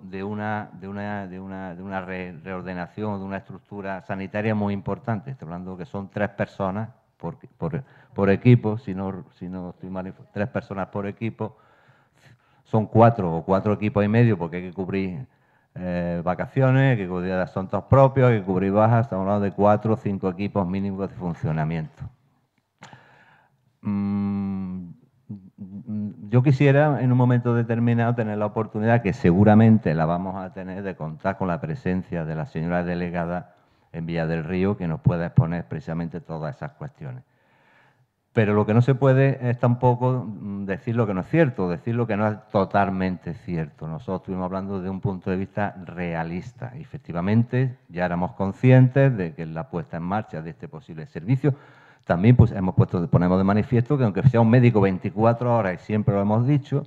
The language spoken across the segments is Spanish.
de una, de una, de una, de una reordenación, de una estructura sanitaria muy importante. Estoy hablando que son tres personas por, por, por equipo, si no, si no estoy mal, tres personas por equipo, son cuatro o cuatro equipos y medio porque hay que cubrir eh, vacaciones, hay que cubrir asuntos propios, hay que cubrir bajas, estamos hablando de cuatro o cinco equipos mínimos de funcionamiento. Mm, yo quisiera en un momento determinado tener la oportunidad, que seguramente la vamos a tener, de contar con la presencia de la señora delegada en Villa del Río, que nos pueda exponer precisamente todas esas cuestiones. Pero lo que no se puede es tampoco mm, decir lo que no es cierto, decir lo que no es totalmente cierto. Nosotros estuvimos hablando de un punto de vista realista. Efectivamente, ya éramos conscientes de que la puesta en marcha de este posible servicio, también pues, hemos puesto, ponemos de manifiesto que aunque sea un médico 24 horas, y siempre lo hemos dicho,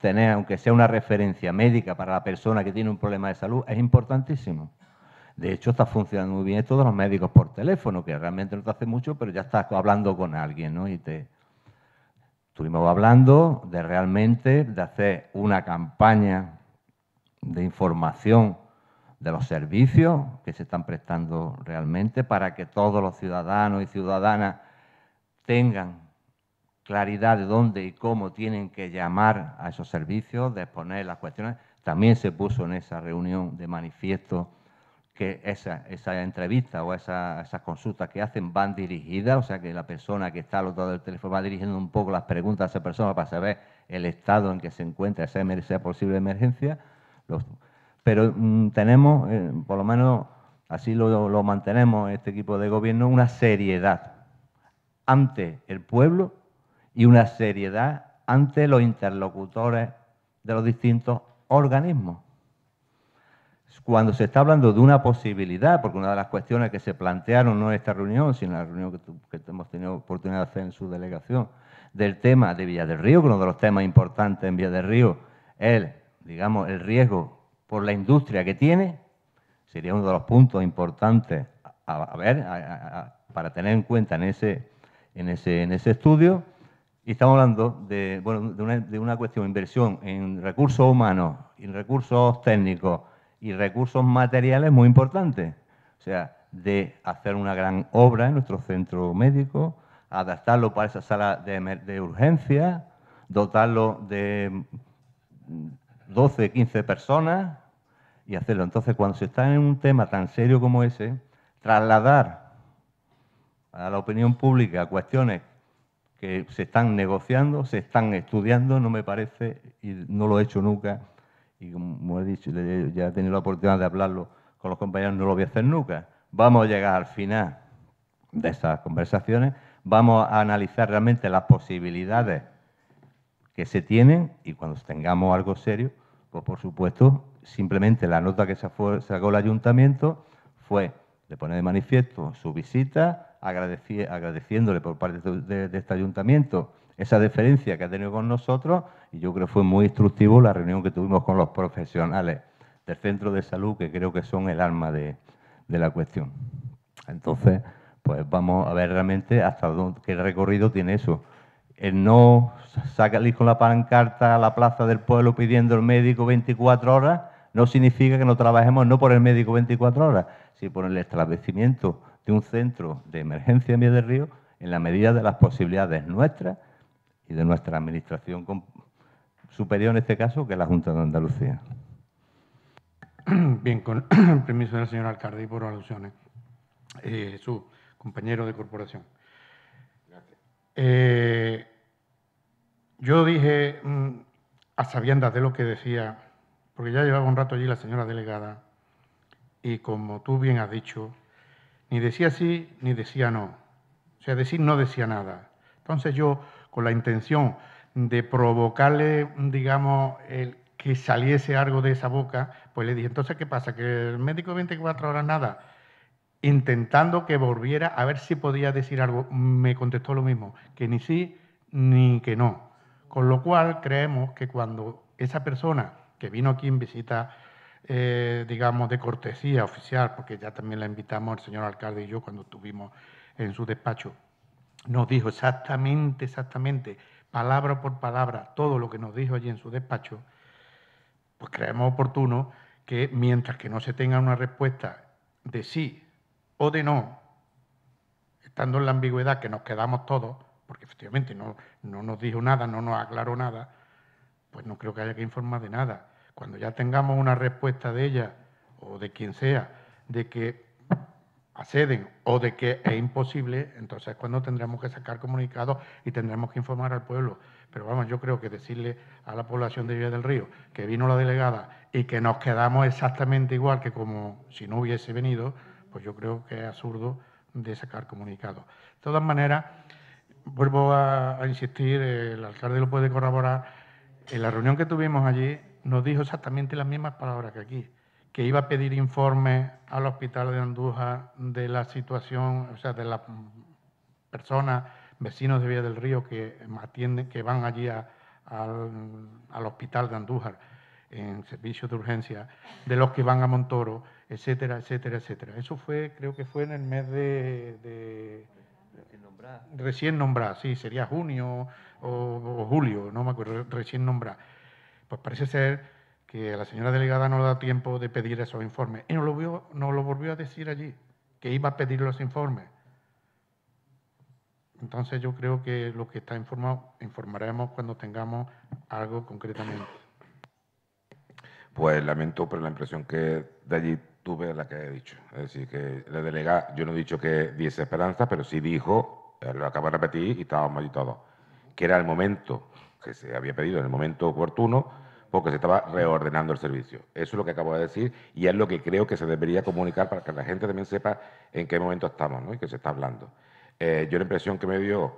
tener, aunque sea una referencia médica para la persona que tiene un problema de salud, es importantísimo. De hecho, está funcionando muy bien esto de los médicos por teléfono, que realmente no te hace mucho, pero ya estás hablando con alguien, ¿no? Y te... Estuvimos hablando de realmente de hacer una campaña de información de los servicios que se están prestando realmente para que todos los ciudadanos y ciudadanas tengan claridad de dónde y cómo tienen que llamar a esos servicios, de exponer las cuestiones. También se puso en esa reunión de manifiesto que esa, esa entrevista o esa, esas consultas que hacen van dirigidas, o sea que la persona que está al otro lado del teléfono va dirigiendo un poco las preguntas a esa persona para saber el estado en que se encuentra esa, posible emergencia. pero mm, tenemos, eh, por lo menos así lo, lo mantenemos este equipo de gobierno, una seriedad ante el pueblo y una seriedad ante los interlocutores de los distintos organismos. Cuando se está hablando de una posibilidad, porque una de las cuestiones que se plantearon no en esta reunión, sino en la reunión que, hemos tenido oportunidad de hacer en su delegación, del tema de Villa del Río, que uno de los temas importantes en Villa del Río es, digamos, el riesgo por la industria que tiene, sería uno de los puntos importantes a, ver, para tener en cuenta en ese en ese, en ese estudio. Y estamos hablando de, bueno, de, una, de cuestión, inversión en recursos humanos, en recursos técnicos y recursos materiales muy importantes. O sea, de hacer una gran obra en nuestro centro médico, adaptarlo para esa sala de, de urgencia, dotarlo de 12, 15 personas y hacerlo. Entonces, cuando se está en un tema tan serio como ese, trasladar a la opinión pública cuestiones que se están negociando, se están estudiando, no me parece, y no lo he hecho nunca, y como he dicho, ya he tenido la oportunidad de hablarlo con los compañeros, no lo voy a hacer nunca. Vamos a llegar al final de esas conversaciones, vamos a analizar realmente las posibilidades que se tienen y cuando tengamos algo serio, pues por supuesto, simplemente la nota que sacó el ayuntamiento fue, le pone de manifiesto su visita, agradeciéndole por parte de, este ayuntamiento esa deferencia que ha tenido con nosotros y yo creo que fue muy instructivo la reunión que tuvimos con los profesionales del centro de salud, que creo que son el alma de, la cuestión. Entonces, pues vamos a ver realmente hasta dónde, qué recorrido tiene eso. El no sacarle con la pancarta a la plaza del pueblo pidiendo el médico 24 horas no significa que no trabajemos no por el médico 24 horas, sino por el establecimiento un centro de emergencia en Vía del Río en la medida de las posibilidades nuestras y de nuestra administración superior, en este caso, que es la Junta de Andalucía. Bien, con permiso del señor alcalde y por alusiones, eh, su compañero de corporación. Eh, yo dije, mm, a sabiendas de lo que decía, porque ya llevaba un rato allí la señora delegada, y como tú bien has dicho, ni decía sí, ni decía no. O sea, decir no decía nada. Entonces yo, con la intención de provocarle, digamos, que saliese algo de esa boca, pues le dije, entonces, ¿qué pasa? Que el médico 24 horas nada, intentando que volviera a ver si podía decir algo, me contestó lo mismo, que ni sí ni que no. Con lo cual creemos que cuando esa persona que vino aquí en visita eh, digamos, de cortesía oficial, porque ya también la invitamos el señor alcalde y yo cuando estuvimos en su despacho, nos dijo exactamente, exactamente, palabra por palabra, todo lo que nos dijo allí en su despacho, pues creemos oportuno que mientras que no se tenga una respuesta de sí o de no, estando en la ambigüedad que nos quedamos todos, porque efectivamente no, no nos dijo nada, no nos aclaró nada, pues no creo que haya que informar de nada cuando ya tengamos una respuesta de ella o de quien sea, de que acceden o de que es imposible, entonces cuando tendremos que sacar comunicados y tendremos que informar al pueblo. Pero vamos, yo creo que decirle a la población de Villa del Río que vino la delegada y que nos quedamos exactamente igual que como si no hubiese venido, pues yo creo que es absurdo de sacar comunicados. De todas maneras, vuelvo a, a insistir, el alcalde lo puede corroborar, en la reunión que tuvimos allí nos dijo exactamente las mismas palabras que aquí, que iba a pedir informes al hospital de Andújar de la situación, o sea, de las personas, vecinos de Vía del Río que atienden, que van allí al, hospital de Andújar en servicio de urgencia, de los que van a Montoro, etcétera, etcétera, etcétera. Eso fue, creo que fue en el mes de, Recién nombrado, Recién sí, sería junio o, julio, no me acuerdo, recién nombrado. Pues parece ser que la señora delegada no le da tiempo de pedir esos informes. Y nos lo, volvió, lo volvió a decir allí, que iba a pedir los informes. Entonces yo creo que lo que está informado informaremos cuando tengamos algo concretamente. Pues lamento, por la impresión que de allí tuve la que he dicho. Es decir, que la delegada, yo no he dicho que diese esperanza, pero sí dijo, eh, lo acabo de repetir y estábamos allí todos, que era el momento que se había pedido en el momento oportuno porque se estaba reordenando el servicio. Eso es lo que acabo de decir y es lo que creo que se debería comunicar para que la gente también sepa en qué momento estamos y que se está hablando. Eh, yo la impresión que me dio,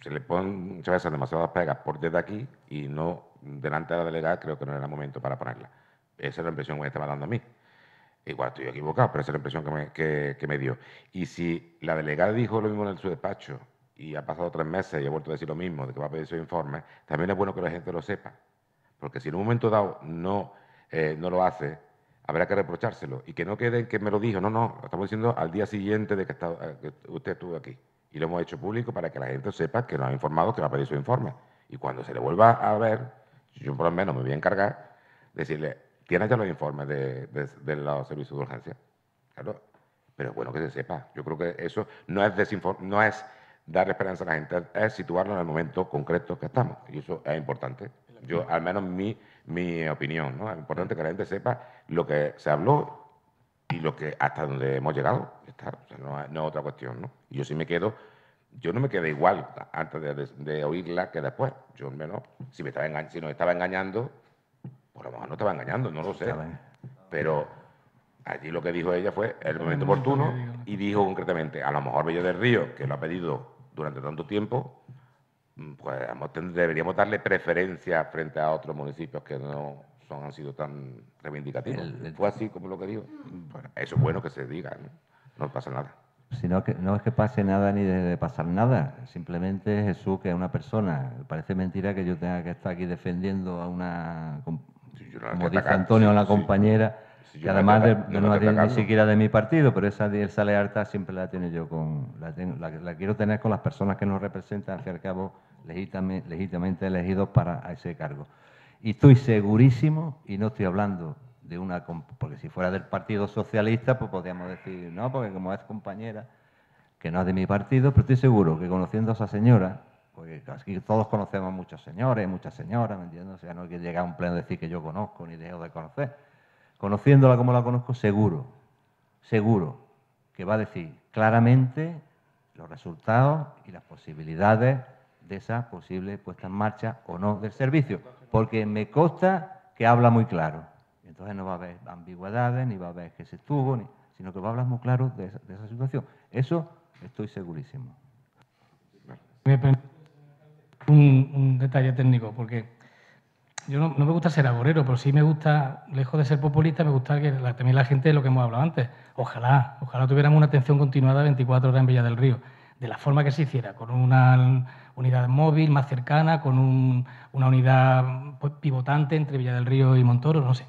se le ponen muchas veces demasiadas pegas por desde aquí y no delante de la delegada, creo que no era el momento para ponerla. Esa es la impresión que me estaba dando a mí. Igual estoy equivocado, pero esa es la impresión que me, que me dio. Y si la delegada dijo lo mismo en su despacho y ha pasado tres meses y ha vuelto a decir lo mismo, de que va a pedir su informe, también es bueno que la gente lo sepa. Porque si en un momento dado no, eh, no lo hace, habrá que reprochárselo. Y que no quede en que me lo dijo, no, no, lo estamos diciendo al día siguiente de eh, que, usted estuvo aquí. Y lo hemos hecho público para que la gente sepa que nos ha informado que va a pedir su informe. Y cuando se le vuelva a ver, yo por lo menos me voy a encargar, de decirle, tienes ya los informes de, de, los servicios de urgencia. Claro, pero bueno que se sepa. Yo creo que eso no es, no es dar esperanza a la gente es situarlo en el momento concreto que estamos. Y eso es importante. Yo, al menos mi, mi opinión, ¿no? Es importante que la gente sepa lo que se habló y lo que hasta donde hemos llegado. no, es otra cuestión, ¿no? Y yo sí me quedo, yo no me quedé igual antes de, oírla que después. Yo al menos, si, me estaba si nos estaba engañando, por lo mejor no estaba engañando, no lo sé. Pero allí lo que dijo ella fue el momento oportuno y dijo concretamente, a lo mejor Bello del Río, que lo ha pedido durante tanto tiempo, mm, pues deberíamos darle preferencia frente a otros municipios que no son, han sido tan reivindicativos. Fue así como lo que digo. Mm. eso es bueno que se diga, no, pasa nada. sino no, que, no es que pase nada ni de, pasar nada, simplemente Jesús, que es una persona. Parece mentira que yo tenga que estar aquí defendiendo a una, como dice Antonio, a una compañera y además no, ni siquiera de mi partido, pero esa, lealtad siempre la tiene yo con. La, la, quiero tener con las personas que nos representan, al fin y al cabo, legítimamente, elegidos para ese cargo. Y estoy segurísimo, y no estoy hablando de una. Porque si fuera del Partido Socialista, pues podríamos decir, no, porque como es compañera, que no es de mi partido, pero estoy seguro que conociendo a esa señora, porque aquí todos conocemos muchos señores, muchas señoras, ¿me entiendes? O sea, no hay que llegar a un pleno decir que yo conozco ni dejo de conocer conociéndola como la conozco, seguro, seguro que va a decir claramente los resultados y las posibilidades de esa posible puesta en marcha o no del servicio, porque me consta que habla muy claro. Entonces no va a haber ambigüedades, ni va a haber que se estuvo, sino que va a hablar muy claro de esa, situación. Eso estoy segurísimo. Un, un detalle técnico, porque yo no, me gusta ser aborero, pero sí me gusta, lejos de ser populista, me gusta que la, también la gente, lo que hemos hablado antes, ojalá, ojalá tuviéramos una atención continuada 24 horas en Villa del Río, de la forma que se hiciera, con una unidad móvil más cercana, con una unidad pues, pivotante entre Villa del Río y Montoro, no sé.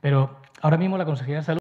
Pero ahora mismo la Consejería de Salud...